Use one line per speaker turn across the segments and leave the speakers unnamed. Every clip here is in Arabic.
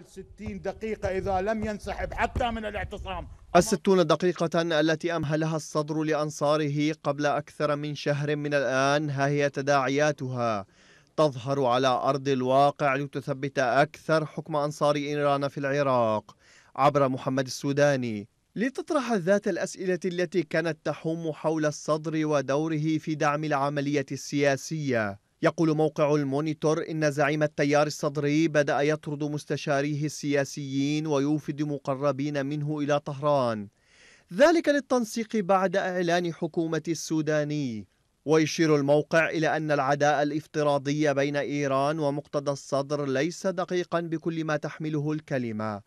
60 دقيقة إذا لم ينسحب حتى من الاعتصام الستون دقيقة التي أمهلها الصدر لأنصاره قبل أكثر من شهر من الآن ها هي تداعياتها تظهر على أرض الواقع لتثبت أكثر حكم أنصار إيران في العراق عبر محمد السوداني لتطرح ذات الأسئلة التي كانت تحوم حول الصدر ودوره في دعم العملية السياسية يقول موقع المونيتور إن زعيم التيار الصدري بدأ يطرد مستشاريه السياسيين ويوفد مقربين منه إلى طهران ذلك للتنسيق بعد إعلان حكومة السوداني ويشير الموقع إلى أن العداء الافتراضي بين إيران ومقتدى الصدر ليس دقيقا بكل ما تحمله الكلمة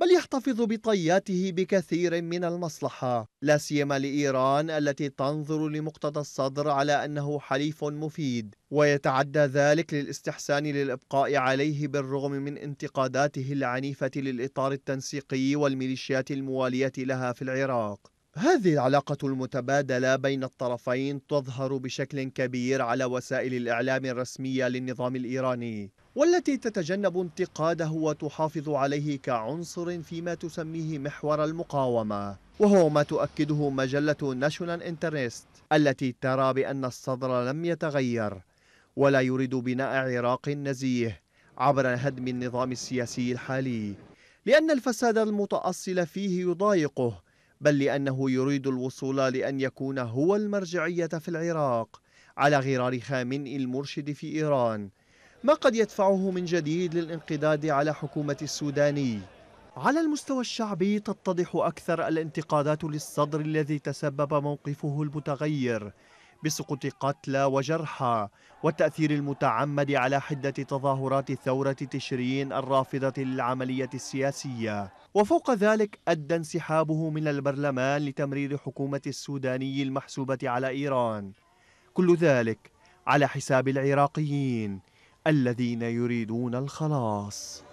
بل يحتفظ بطياته بكثير من المصلحة لا سيما لإيران التي تنظر لمقتضى الصدر على أنه حليف مفيد ويتعدى ذلك للاستحسان للإبقاء عليه بالرغم من انتقاداته العنيفة للإطار التنسيقي والميليشيات الموالية لها في العراق هذه العلاقة المتبادلة بين الطرفين تظهر بشكل كبير على وسائل الإعلام الرسمية للنظام الإيراني والتي تتجنب انتقاده وتحافظ عليه كعنصر فيما تسميه محور المقاومة وهو ما تؤكده مجلة ناشونال انترنست التي ترى بأن الصدر لم يتغير ولا يريد بناء عراق نزيه عبر هدم النظام السياسي الحالي لأن الفساد المتأصل فيه يضايقه بل لأنه يريد الوصول لأن يكون هو المرجعية في العراق على غرار خامنئي المرشد في إيران ما قد يدفعه من جديد للانقضاض على حكومة السوداني على المستوى الشعبي تتضح أكثر الانتقادات للصدر الذي تسبب موقفه المتغير بسقوط قتلى وجرحى والتأثير المتعمد على حدة تظاهرات ثورة تشرين الرافضة للعملية السياسية وفوق ذلك أدى انسحابه من البرلمان لتمرير حكومة السوداني المحسوبة على إيران كل ذلك على حساب العراقيين الذين يريدون الخلاص